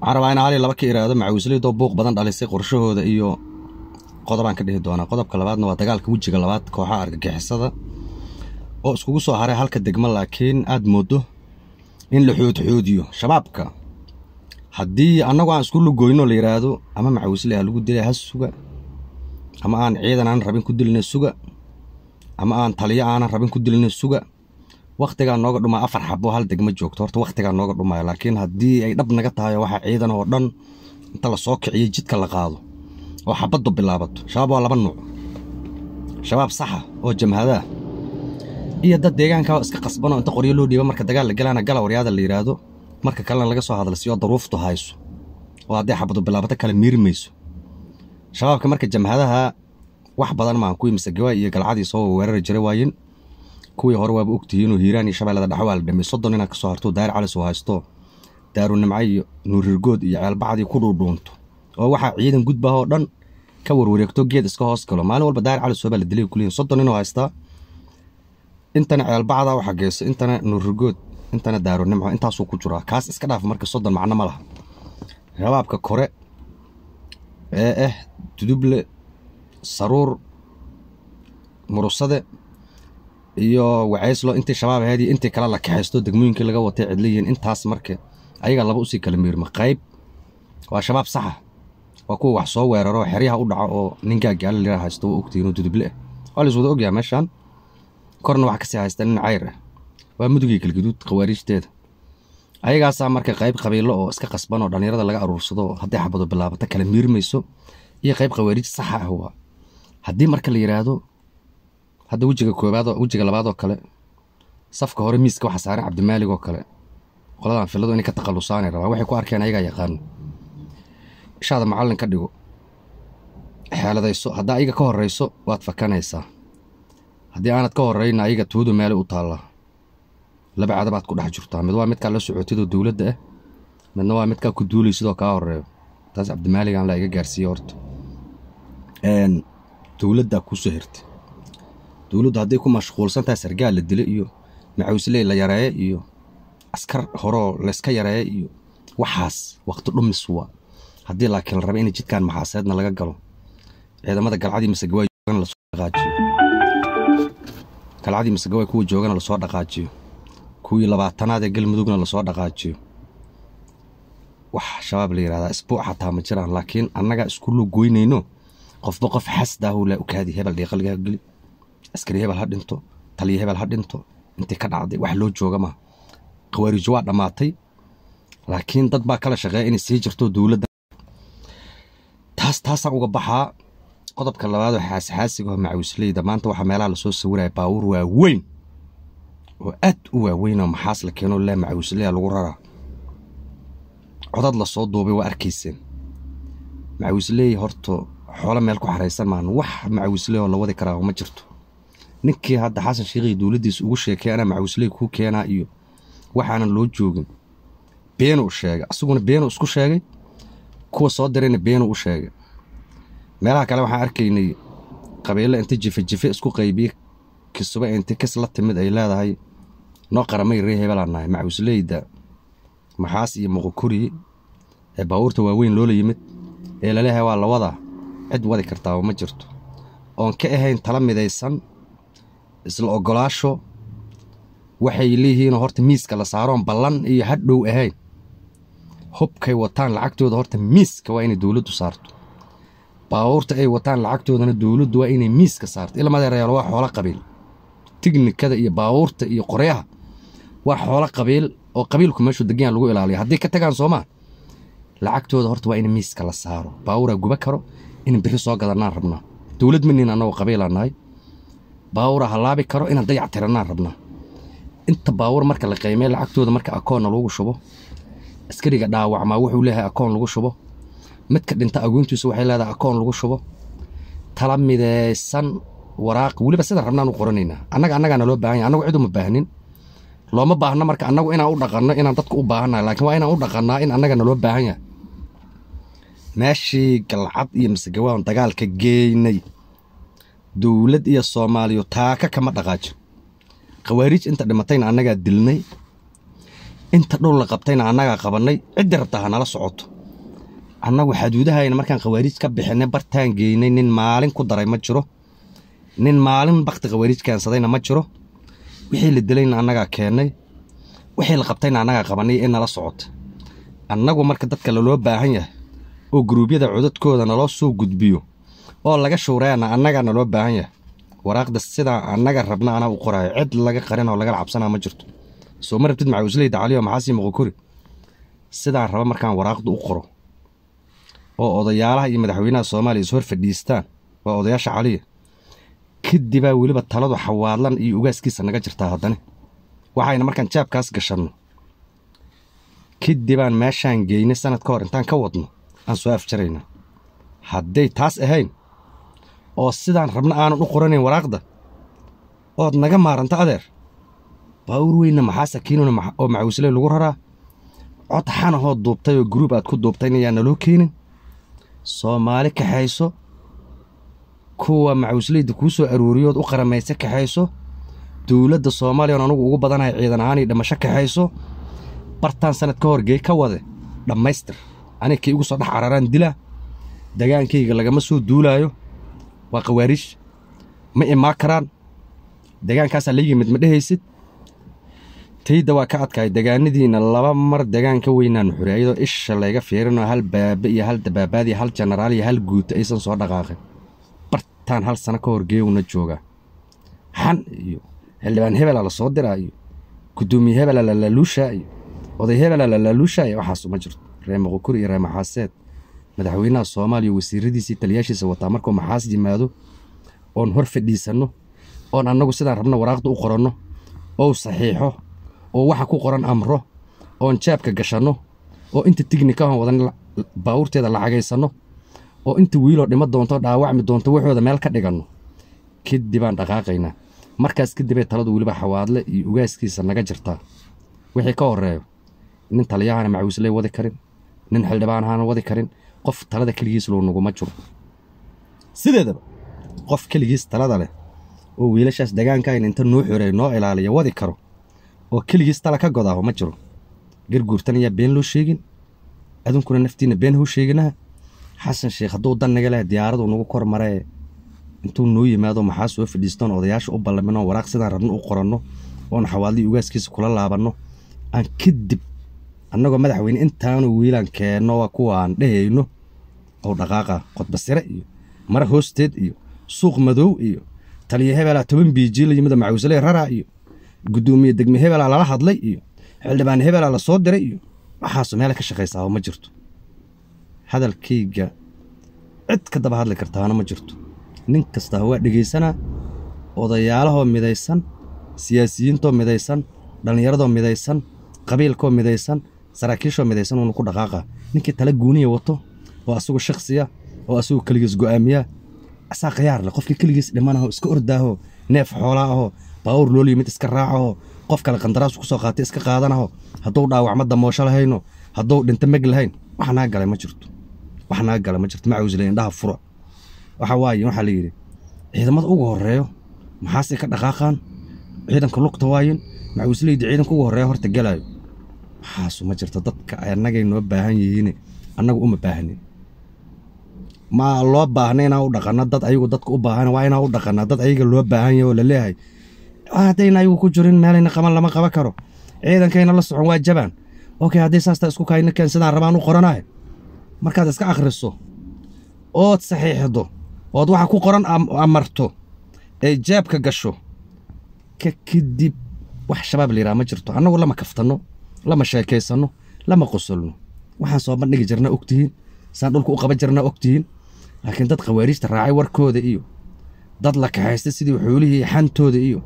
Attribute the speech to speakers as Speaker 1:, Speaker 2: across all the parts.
Speaker 1: waxaan rabaa in aali laba ka iraado macawisliidoo buuq badan dhalisay qorshahooda iyo qodobaan ka dhihi doonaa qodobka labaadna waa dagaalka wejiga labaad kooxaha argagixisada oo iskugu soo haray halka degmo laakiin aad mooddo in la xoodxoodiyo shabaabka haddii annagu aan isku lugoynoo la yidhaahdo ama macawisli ha lagu dilay ha suga ama aan ciidan aanan rabin ku dilina suga ama aan taliyo aanan rabin ku dilina suga waktigaa nooga dhuma afar xabo hal degma joogto horta waktigaa nooga dhumaya laakiin haddii ay dhab naga tahay waxaa ciidan oo dhan inta lasoo kiciyo jidka la qaado oo xabaddu bilaabato shabaab waa laba nuuc shabaab saxa oo jamhadaah iyo dad deegaankaa iska qasbanoo inta qoryo loo dhiiba marka dagaal la galaana gala waryaada la yidhaahdo marka kalena laga soo hadla sioo daruuftu hayso oo hadday xabaddu bilaabato kale miirmayso shabaabka marka jamhadaha wax badan maan kuwi masagawaay iyo galcadii soo weerari jira waayin kuwii hore waaba ogtihiin inuu hiiraan iyo shabeellada dhexwaal dhimay soddon inaad ka soo harto daayir calis oo haysto daaru nimca iyo nuurirgood iyo ceelbacdii ku dhuudhuunto oo waxaa ciidan gudbaha oo dhan ka warwareegto geed iska hoos galo maalin walba daar calis oo baa la dilay kuliyin soddon inuu haystaa intana ceelbacda waxa geyso intana nuurirgood intana daaru nimco intaasuu ku jiraa kaas iska dhaaf marka soddon macno ma laha rabaabka kore ee ah eh, duduble saruur murusade iyo wacayslo intii shabaab ahayd intii kale la kaxaysto degmooyinkii laga watay cidliyin intaas marka ayaga laba usii kala miirma qayb waa shabaab saxa ah. waa kuwa wax soo weeraro xeryaha u dhaco oo ninkaa gaali lira haysto waa ogtiinoo duduble ah waa la iswada ogyaha meeshaan korna waxa kasii haystaan nin cayr ah waa mudugii galguduud khawaariijteeda ayagaasaa marka qayb qabiilo oo iska qasban oo dhallinyarada laga aruursado hadday xabado bilaabata kala miirmayso iyo qayb khawaariij saxa ah waa haddii marka la yidhaahdo hadda wejiga koobaad wejiga labaad oo kale safka hore miiska waxaa saaran cabdimaalig oo kale qoladan filadu inay ka takhalusaanay rabaan waxay ku arkeen ayagaa yaqaano ishaada macallin ka dhigo xeeladayso haddaa ayaga ka horrayso waad fakanaysaa haddii aanad ka horrayna ayaga tuudu meelay u taallaa laba cada ku dhex jirtaa mid waa midkaa la socotidoo dowladda ah midna waa midkaa ku duulay sidoo kaa horeeyo taas cabdimaalig aan la iga gaarsiiye horta dowladdaa kuu hirtay dowladdu hadday ku mashquulsantahay sargaal la dilo iyo macawisley la yareeyo iyo askar horoo layska yareeyo iyo waxaas waqti dhumis wa haddii laakiin la raba in jidkan maxaaseedna laga galo ciidamada galcadii masegawgalcadii masegawaay kuwa joogana lasoo dhaqaajiyo kuwii labaatanaad ee galmudugna lasoo dhaqaajiyo wax shabaab la yirahdaa isbuuc xataa ma jiraan laakiin annagaa isku goynayno qofba qof xasdaahulaa ukaadi hebel dheeqa lagaa geli askari hebel ha dhinto taliya hebel ha dhinto intii ka dhacday wax loo jooga maaha khawaarijo waa dhammaatay laakiin dad baa kala shaqeeya inay sii jirto dowladda taas taasaan uga baxaa qodobka labaad oo xaasixaasiga oo macawisleyda maanta waxaa meelaha lasoo sawiraya baawur waaweyn oo aad u waaweyn oo maxaas la keenoo le macawisleyda lagu raraa codad lasoo duubay waa arkayseen macawisley horta xoolo meel ku xaraysan maahan wax macawisley oo la wadi karaa ma jirto ninkii hadda xasan sheekhiga dowladdiisa ugu sheekeena macawisley ku keenaa iyo waxaanan loo joogin beenuu sheegay asaguna beenuu isku sheegay kuwa soo dirayna beenuu u sheegay meelaha kale waxaan arkaynay qabiilo inta jifejife isku qaybiye kisuba inta kas la timid ay leedahay noo qaramay ree hebelaanahay macawisleyda maxaas iyo muqukuri ee baabuurta waaweyn loola yimid ee laleehay waa lawadaa cid wadi kartaaba ma jirto oon ka ahayn tala midaysan isla ogolaasho waxay leeyihiinoo horta miiska la saaroon ballan iyo hadhow ahayn hubkay wataan lacagtooda horta miiska waa inay dowladdu saarto baabuurta ay wataan lacagtoodana dowladdu waa inay miiska saarto ila madeerayaal waa xoolo qabiil tignikada iyo baabuurta iyo qoryaha waa xoolo qabiil oo qabiilku meeshuu deganyaan lagu ilaaliya haddii ka tagaan soomaa lacagtooda horta waa in miiska la saaro baabuuraa guba karo in biri soo gadanaan rabnaa dowlad manin anagoo qabiilaanahay baawura halaabi karo inaan dayac tiranaan rabnaa inta baawur marka la qiimey lacagtooda marka akoonna lagu shubo askariga dhaawacmaa wuxuu leeyahay akoon lagu shubo midka dhinta agoontiisu waxay leedahay akoon lagu shubo tala mideysan waraaq weliba sidaan rabnaan u qoranaynaa annaga annagaana loo baahanya annagu cid uma baahnin looma baahno marka annagu inaan u dhaqanno inaan dadku u baahannahay laakiin waa inaan u dhaqannaa in annagana loo baahan yahay meeshii galcad iyo masegawaan dagaalka geynay dowlad iyo soomaaliyo taaka kama dhaqaajin khawaariij inta dhimatayna annagaa dilnay inta dhow la qabtayna annagaa qabannay ciddi rabtaa ha nala socoto annagu xaduudahayna markaan khawaariij ka bixinay bartaan geynay nin maalin ku daray ma jiro nin maalin bakti khawaariij keensadayna ma jiro wixii la dilayna annagaa keennay wixii la qabtayna annagaa qabannay ee nala socota annagu marka dadka laloo baahan yahay oo guruubyada codadkooda naloo soo gudbiyo oo laga shuureana annagana loo baahan yahay waraaqda sidaa annaga rabna anaa u qoraayo cid laga qarin oo lagala cabsanaa ma jirto soo ma rabtid maxawsleyda caliyo maxaasii muqukuri sidaan raba markaan waraaqda u qoro oo odayaalaha iyo madaxweynaha soomaaliya is hor fadhiistaan waa odayaasha caliya kadibaa weliba taladu xawaadlan iyo ugaaskiisa naga jirtaa haddane waxayna markaan jaabkaas gashanno kadibaan meeshaan geynay sanadka hor intaan ka wadno aan soo afjarayna hadday taas ahayn oo sidaan rabna aanan u qoranayn waraaqda ood naga maaranta adeer baawur weynna maxaa sakiinona oo macawisle lagu raraa cod xanahoo duubtay oo guruub aad ku duubtaynayaan naloo keenin soomaali kaxayso kuwa macawisleyda kuu soo aruuriyood u qaramayse kaxayso dowladda soomaaliya oon anugu ugu badanaya ciidan ahaan iyo dhimasho kaxayso bartaan sanad ka hor horgee ka wade dhammaystir aniga kay igu soo dhex cararaan dila dagaankayga lagama soo duulaayo waa khawaarij ma imaa karaan degaankaasaa la yimid ma dhehaysid tayda waa ka adkaay degaanadiina laba mar degaanka weynaanu xuri ayadoo isha layga fiirinoo hal baabe iyo hal dabaabaad iyo hal jenaraal iyo hal guuto aysan soo dhaqaaqin bartaan hal sano ka hor joogaa xan iyo xildhibaan hebela la soo diraa iyo gudoomiye hebela la iyo oday hebela la laaluushaaya waxaasuma jirto ree muqukuri iyo ree maxaaseed madaxweynaha soomaaliya wasiiradiisii taliyaashiisa wataa markuu maxaas yimaado oon hor fadhiisanno oon annagu sidaan rabno waraaqda u qoranno oo saxiixo oo waxa ku qoran amro oon jaabka gashanno oo inta tignikahon wadan baawurteeda lacagaysanno oo inta wiiloo dhimo doonto dhaawacmi doonto waxooda meel ka dhiganno kadibaan dhaqaaqaynaa markaas kadibay taladu weliba xawaadle iyo ugaaskiisa naga jirtaa wixii ka horeeyo nin taliyahana macwiisley wadi karin nin xildhibaanahaana wadi karin qof talada keligiis loo nuguma jiro sideedaba qof keligiis talada leh oo wiilashaas dagaankaayna inta noo xorey noo ilaaliyo wadi karo oo keligiis tala ka godaaho ma jiro garguurtan ayaa been loo sheegin adunkuna naftiinna been hou sheeginaha xasan sheekh hadduu dan leh diyaaradu nagu kor maree intuu noo yimaado maxaa soo fadhiistoon odayaasha u ballaminoo waraaq sidaan rabno u qoranno oon xawaaldiii ugaaskiisa kula laabanno aan kadib annagoo madaxweyne intaanu wiilaan keenno kuwaaan dhehayno oo dhaqaaqa qodbasire iyo mara hoosteed iyo suuq madow iyo taliya hebela toban la yimida macawisle rara iyo gudoomiye degme hebela lala hadlay iyo xildhibaan hebela la soo diray iyo waxaasu meele ka shaqaysaaba ma jirto hadalkayga cid ka daba hadli kartaana ma jirto nin kastaa waa dhegaysanaa odayaalahoo midaysan siyaasiyiintoo midaysan dhallinyaradoo midaysan qabiilkoo midaysan saraakiishoo midaysan uunu ku dhaqaaqa ninkii tala guuniya wato oo asagu shaksiya oo asagu keligiis go-aamiya asaa khiyaar leh qofkii keligiis dhimanaho iska ordaaho neef xoolaa aho baawur lool yimid iska raacaho qof kale qandaraasu kusoo qaatay iska qaadanaho hadduu dhaawacma damoosho lahayno hadduu dhinta meg lahayn wax naa ma jirto wax naa ma jirto macawisle indhaha furo waxa waaye waxaa la yidhi ciidamada ugu horreeyo maxaasey ka dhaqaaqaan ciidanka lugta waayin macawisleyda ciidanka ugu horreeyo horta galaayo maxaasu ma jirto dadka annagay noo baahan yihiin annagu uma baahanin ma loo baahna inaa u dhaqano dad ayagu dadka u baahan waa inaa u dhaqana dad ayaga loo baahan yahy oo laleeyahay haddayna ayagu ku jirin meelayna qaban lama qaban karo ciidankayna la socon waa jabaan okay haddii saastaa isku kayna keen sidaan rabaan u qoranaay markaad iska akhriso ood saxiixdo ood waxa ku qoran amarto ee jeebka gasho ka kadib wax shabaab la yidhaha ma jirto annagu lama kaftanno lama sheekaysanno lama qosolno waxaan soo bandhigi jirnaa ogtihiin saan dhulka u qaban jirnaa ogtihiin laakiin dad khawaariijta raacay warkooda iyo dad la kaxaysta sidii xoolihii xantooda iyo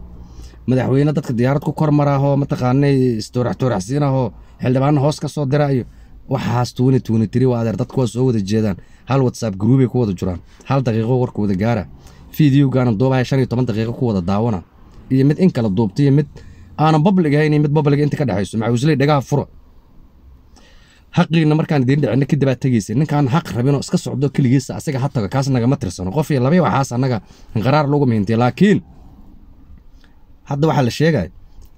Speaker 1: madaxweyne dadka diyaarad ku kormaraahoo mataqaanay istooraxtooraxsiinahoo xildhibaanna hoos ka soo dira iyo waxaas tuuni tuuni tiri waa adeer dadku waa soo wada jeedaan hal whatsapp gruubay ku wada juraan hal daqiiqo warkooda gaara fideogaana duubaya shan iyo toban daqiiqo ku wada daawana iyo mid in kala duubta iyo mid aanan bablig ahayn iyo mid bablig inta ka dhexayso maxaa usley dhagaha furo xaqiina markaan idiin dhicino kadibaa dabaad tegaysa ninkaan xaq rabinoo iska socdo keligiisa asaga ha tago kaas nagama tirsano qof iyo labay waxaas annaga qaraar lagu mihintiya laakiin hadda waxaa la sheegaya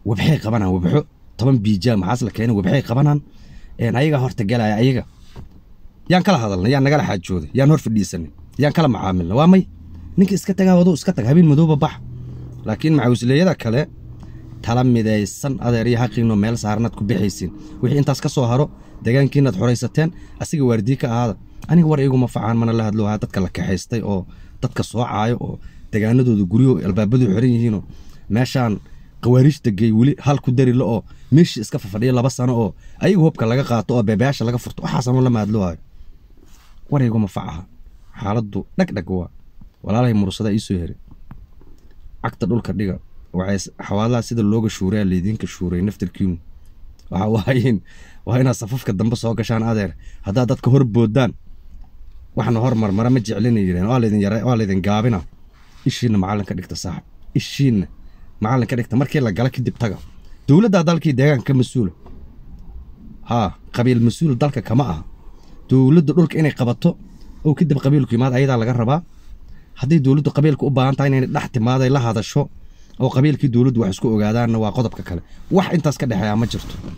Speaker 1: wabxay qabanaan wabxo toban biijaam waxaas la keenay wabxay qabanaan ayagaa horta galaya ayaga yaan kala hadalnay yaan nagala xaajooday yaan hor fadhiisanay yaan kala macaamilna waa may ninka iska tagaa waduu iska tag habeen madooba bax laakiin macawisleeyada kale tala midaysan adeer iyo meel saaranaad ku bixaysiin wixii intaas ka soo haro deegaankii inaad xoraysateen asiga waardii ka ahaada aniga war iiguma facaan mana la hadloohaa dadka la kaxaystay oo dadka soocaayo oo degaanadooda guryo albaabadu xiran yihiinoo meeshaan kawaariijta gey weli hal ku darila oo meeshii iska fafadhiya laba sano oo ayaga hubka laga qaato oo beebeyaasha laga furto waxaasano lama hadloohayo war facaha xaaladdu dhagdhag waa walaalahay murusadaa iisoo heri cagta dhulka dhiga xawaalaha sida looga shuuray laydinka shuuray naftarkiinu waa inaad safafka dambe soo gashaan adeer haddaad dadka hor boodaan waxna hormar mara ma jeclina yidhaheen waa laydin gaabina ishiinna macallin ka dhigta saaxib ishiinna macallin dhigta markii la gala kadib taga dowladdaa dalkii deegaanka mas-uula haa qabiil mas-uul dalka kama aha dowladda dhulka inay qabato oo kadib qabiilku yimaad ayadaa laga rabaa hadday dowladdu qabiilka u baahan tahay inayna dhex timaaday la hadasho oo qabiilkii dowladdu wax isku ogaadaanna waa qodobka kale wax intaas ka dhexeeya ma jirto